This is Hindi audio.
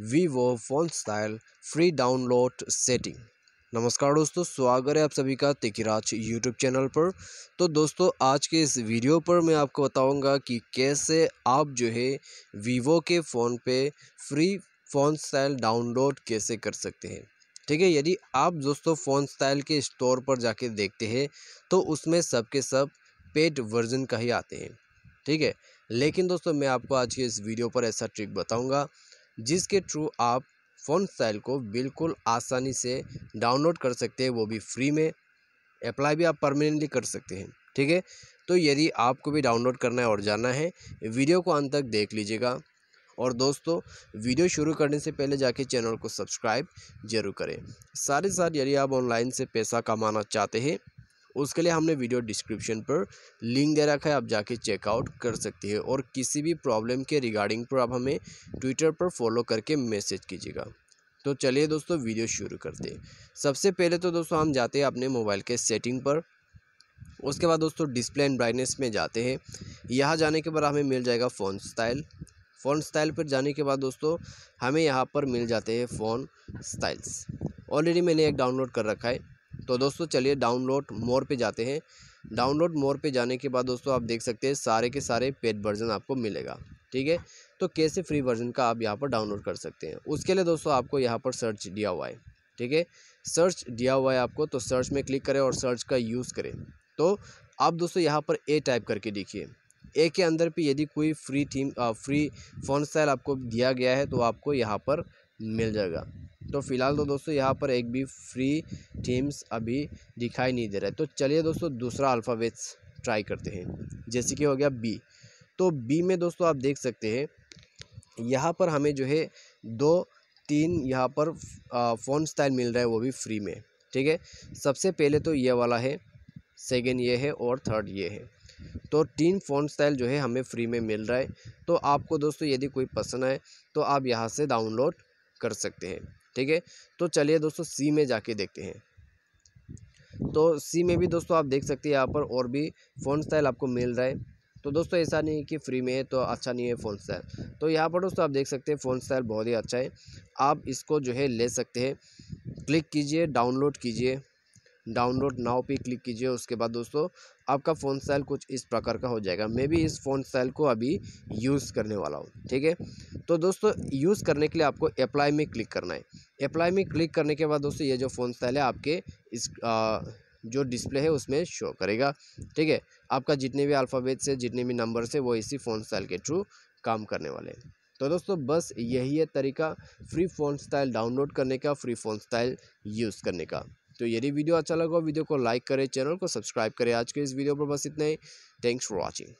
Vivo phone style free download setting नमस्कार दोस्तों स्वागत है आप सभी का तिकिराज यूट्यूब चैनल पर तो दोस्तों आज के इस वीडियो पर मैं आपको बताऊंगा कि कैसे आप जो है वीवो के फ़ोन पे फ्री फ़ोन स्टाइल डाउनलोड कैसे कर सकते हैं ठीक है यदि आप दोस्तों फ़ोन स्टाइल के स्टोर पर जाके देखते हैं तो उसमें सबके सब पेड वर्जन का ही आते हैं ठीक है लेकिन दोस्तों मैं आपको आज के इस वीडियो पर ऐसा ट्रिक बताऊंगा जिसके थ्रू आप फ़ोन स्टाइल को बिल्कुल आसानी से डाउनलोड कर सकते हैं वो भी फ्री में अप्लाई भी आप परमानेंटली कर सकते हैं ठीक है तो यदि आपको भी डाउनलोड करना है और जाना है वीडियो को अंत तक देख लीजिएगा और दोस्तों वीडियो शुरू करने से पहले जाके चैनल को सब्सक्राइब जरूर करें साथ ही साथ यदि आप ऑनलाइन से पैसा कमाना चाहते हैं उसके लिए हमने वीडियो डिस्क्रिप्शन पर लिंक दे रखा है आप जाके चेकआउट कर सकती है और किसी भी प्रॉब्लम के रिगार्डिंग पर आप हमें ट्विटर पर फॉलो करके मैसेज कीजिएगा तो चलिए दोस्तों वीडियो शुरू करते हैं सबसे पहले तो दोस्तों हम जाते हैं अपने मोबाइल के सेटिंग पर उसके बाद दोस्तों डिस्प्ले एंड ब्राइटनेस में जाते हैं यहाँ जाने के बाद हमें मिल जाएगा फ़ोन स्टाइल फ़ोन स्टाइल पर जाने के बाद दोस्तों हमें यहाँ पर मिल जाते हैं फ़ोन स्टाइल्स ऑलरेडी मैंने एक डाउनलोड कर रखा है तो दोस्तों चलिए डाउनलोड मोर पे जाते हैं डाउनलोड मोर पे जाने के बाद दोस्तों आप देख सकते हैं सारे के सारे पेड वर्जन आपको मिलेगा ठीक है तो कैसे फ्री वर्जन का आप यहाँ पर डाउनलोड कर सकते हैं उसके लिए दोस्तों आपको यहाँ पर सर्च दिया हुआ है ठीक है सर्च दिया हुआ है आपको तो सर्च में क्लिक करें और सर्च का यूज़ करें तो आप दोस्तों यहाँ पर ए टाइप करके देखिए ए के अंदर भी यदि कोई free theme free phone style आपको दिया गया है तो आपको यहाँ पर मिल जाएगा तो फिलहाल तो दोस्तों यहाँ पर एक भी फ्री टीम्स अभी दिखाई नहीं दे रहा है तो चलिए दोस्तों दूसरा अल्फावेट्स ट्राई करते हैं जैसे कि हो गया बी तो बी में दोस्तों आप देख सकते हैं यहाँ पर हमें जो है दो तीन यहाँ पर फ़ोन स्टाइल मिल रहा है वो भी फ्री में ठीक है सबसे पहले तो ये वाला है सेकेंड ये है और थर्ड ये है तो तीन फ़ोन स्टाइल जो है हमें फ्री में मिल रहा है तो आपको दोस्तों यदि कोई पसंद आए तो आप यहाँ से डाउनलोड कर सकते हैं ठीक है तो चलिए दोस्तों सी में जाके देखते हैं तो सी में भी दोस्तों आप देख सकते हैं यहाँ पर और भी फ़ोन स्टाइल आपको मिल रहा है तो दोस्तों ऐसा नहीं है कि फ्री में है तो अच्छा नहीं है फ़ोन स्टाइल तो यहाँ पर दोस्तों आप देख सकते हैं फ़ोन स्टाइल बहुत ही अच्छा है आप इसको जो है ले सकते हैं क्लिक कीजिए डाउनलोड कीजिए डाउनलोड नाव पे क्लिक कीजिए उसके बाद दोस्तों आपका फ़ोन सेल कुछ इस प्रकार का हो जाएगा मैं भी इस फ़ोन सेल को अभी यूज़ करने वाला हूँ ठीक है तो दोस्तों यूज़ करने के लिए आपको अप्लाई में क्लिक करना है अप्लाई में क्लिक करने के बाद दोस्तों ये जो फ़ोन सेल है आपके इस आ, जो डिस्प्ले है उसमें शो करेगा ठीक है आपका जितने भी अल्फ़ाबेट से जितने भी नंबर से वो इसी फ़ोन स्टाइल के थ्रू काम करने वाले हैं तो दोस्तों बस यही है तरीका फ्री फ़ोन स्टाइल डाउनलोड करने का फ्री फ़ोन स्टाइल यूज़ करने का तो यदि वीडियो अच्छा लगा वीडियो को लाइक करें चैनल को सब्सक्राइब करें आज के इस वीडियो पर बस इतना ही थैंक्स फॉर वॉचिंग